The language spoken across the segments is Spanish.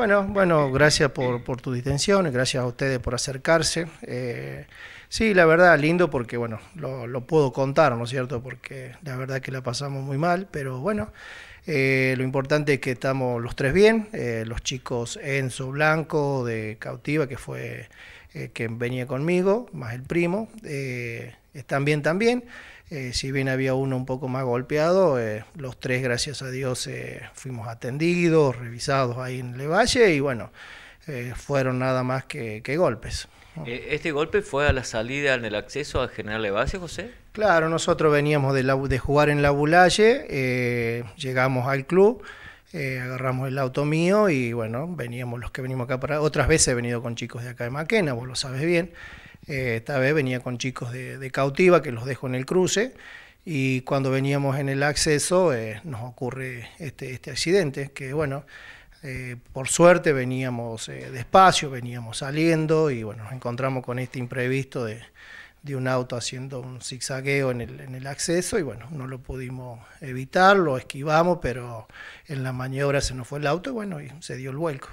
Bueno, bueno, gracias por, tu distensión, gracias a ustedes por acercarse. Eh, sí, la verdad, lindo porque, bueno, lo, puedo contar, ¿no es cierto? Porque la verdad que la pasamos muy mal, pero bueno, eh, lo importante es que estamos los tres bien, eh, los chicos Enzo Blanco de Cautiva, que fue eh, que venía conmigo, más el primo, eh, están bien también. Eh, si bien había uno un poco más golpeado, los tres, gracias a Dios, fuimos atendidos, revisados ahí en Levalle y bueno, fueron nada más que, golpes. ¿Este golpe fue a la salida en el acceso a General Levalle, José? Claro, nosotros veníamos de, de jugar en la Bulalle, llegamos al club. Eh, agarramos el auto mío y bueno, veníamos los que venimos acá para... Otras veces he venido con chicos de acá de Maquena, vos lo sabes bien. Eh, esta vez venía con chicos de, cautiva que los dejo en el cruce y cuando veníamos en el acceso eh, nos ocurre este, este accidente que bueno... por suerte veníamos despacio, veníamos saliendo y bueno, nos encontramos con este imprevisto de, de un auto haciendo un zigzagueo en el, en el acceso y bueno, no lo pudimos evitar, lo esquivamos, pero en la maniobra se nos fue el auto y bueno, y se dio el vuelco.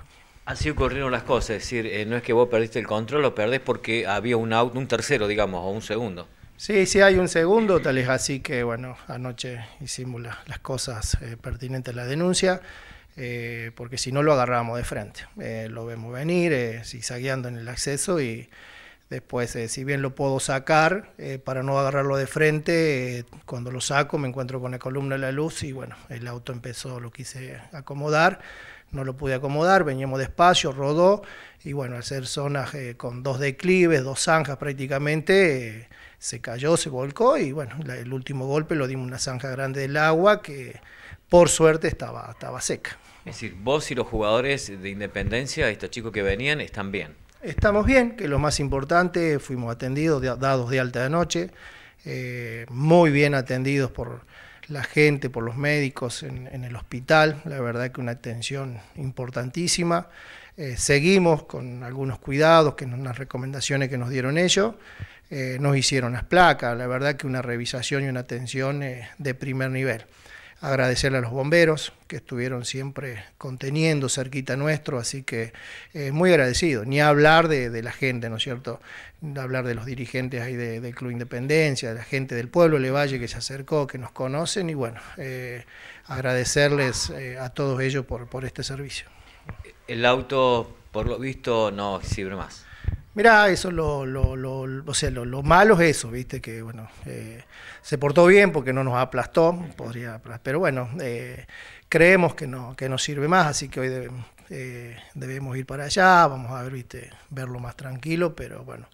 Así ocurrieron las cosas, es decir, eh, no es que vos perdiste el control, lo perdés porque había un auto, un tercero, digamos, o un segundo. Sí, sí hay un segundo, tal es así que bueno, anoche hicimos las cosas eh, pertinentes a la denuncia. Eh, porque si no lo agarramos de frente. lo vemos venir, zigzagueando en el acceso y, Después, eh, si bien lo puedo sacar, eh, para no agarrarlo de frente, eh, cuando lo saco me encuentro con la columna de la luz y bueno, el auto empezó, lo quise acomodar, no lo pude acomodar, veníamos despacio, rodó y bueno, al ser zonas con dos declives, dos zanjas prácticamente, se cayó, se volcó y bueno, el último golpe lo dimos una zanja grande del agua que por suerte estaba, estaba seca. Es decir, vos y los jugadores de Independencia, estos chicos que venían, están bien estamos bien, que lo más importante, fuimos atendidos, dados de alta de noche, eh, muy bien atendidos por la gente, por los médicos en, el hospital, la verdad que una atención importantísima. Eh, seguimos con algunos cuidados, que las recomendaciones que nos dieron ellos, eh, nos hicieron las placas, la verdad que una revisación y una atención de primer nivel agradecerle a los bomberos que estuvieron siempre conteniendo cerquita nuestro, así que eh, muy agradecido, ni hablar de, la gente, ¿no es cierto? Hablar de los dirigentes ahí del Club Independencia, de la gente del pueblo Valle que se acercó, que nos conocen y bueno, eh, agradecerles eh, a todos ellos por, por este servicio. El auto, por lo visto, no sirve más. Mirá, eso lo, sea, lo, malo es eso, viste, que bueno, eh, se portó bien porque no nos aplastó, podría pero bueno, eh, creemos que no, que nos sirve más, así que hoy eh, debemos, ir para allá, vamos a ver, viste, verlo más tranquilo, pero bueno,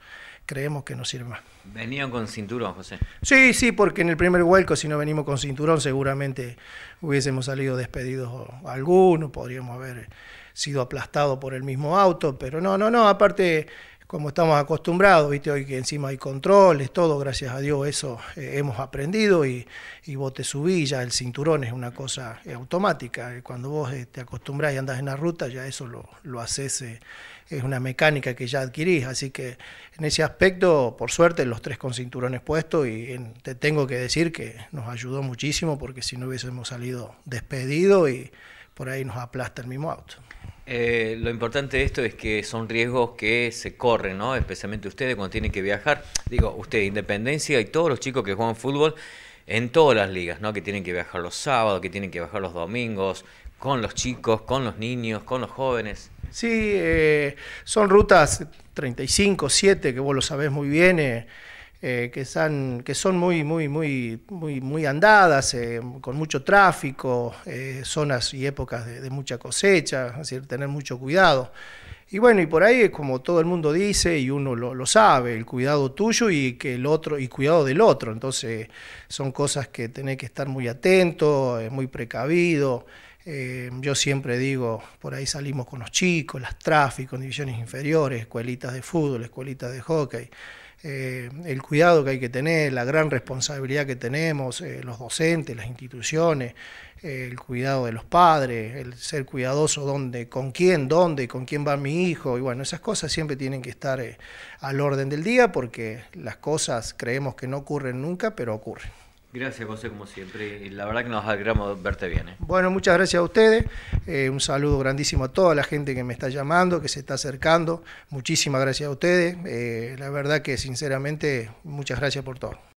creemos que no sirve más. ¿Venían con cinturón, José? Sí, sí, porque en el primer vuelco, si no venimos con cinturón, seguramente hubiésemos salido despedidos algunos, podríamos haber sido aplastados por el mismo auto, pero no, no, no, aparte como estamos acostumbrados, viste hoy que encima hay controles, todo, gracias a Dios eso eh, hemos aprendido y, y, vos te subís, ya el cinturón es una cosa eh, automática, eh, cuando vos te acostumbrás y andás en la ruta, ya eso lo, lo haces, es una mecánica que ya adquirís, así que en ese aspecto, por suerte, los tres con cinturones puestos y te tengo que decir que nos ayudó muchísimo porque si no hubiésemos salido despedido y por ahí nos aplasta el mismo auto. Eh, lo importante de esto es que son riesgos que se corren, ¿no? Especialmente ustedes cuando tienen que viajar. Digo, usted, Independencia y todos los chicos que juegan fútbol en todas las ligas, ¿no? Que tienen que viajar los sábados, que tienen que viajar los domingos, con los chicos, con los niños, con los jóvenes. Sí, eh, son rutas 35, 7, que vos lo sabés muy bien. Eh, eh, que, que, son muy, muy, muy, muy, muy andadas, eh, con mucho tráfico, eh, zonas y épocas de, mucha cosecha, es decir, tener mucho cuidado. Y bueno, y por ahí es como todo el mundo dice y uno lo, lo, sabe, el cuidado tuyo y que el otro y cuidado del otro. Entonces son cosas que tenés que estar muy atento, muy precavido. yo siempre digo, por ahí salimos con los chicos, las tráfico divisiones inferiores, escuelitas de fútbol, escuelitas de hockey. Eh, el cuidado que hay que tener, la gran responsabilidad que tenemos, eh, los docentes, las instituciones, eh, el cuidado de los padres, el ser cuidadoso con quién, dónde, con quién va mi hijo, y bueno, esas cosas siempre tienen que estar al orden del día porque las cosas creemos que no ocurren nunca, pero ocurren. Gracias, José, como siempre. Y la verdad que nos alegramos verte bien. ¿eh? Bueno, muchas gracias a ustedes. Eh, un saludo grandísimo a toda la gente que me está llamando, que se está acercando. Muchísimas gracias a ustedes. Eh, la verdad que, sinceramente, muchas gracias por todo.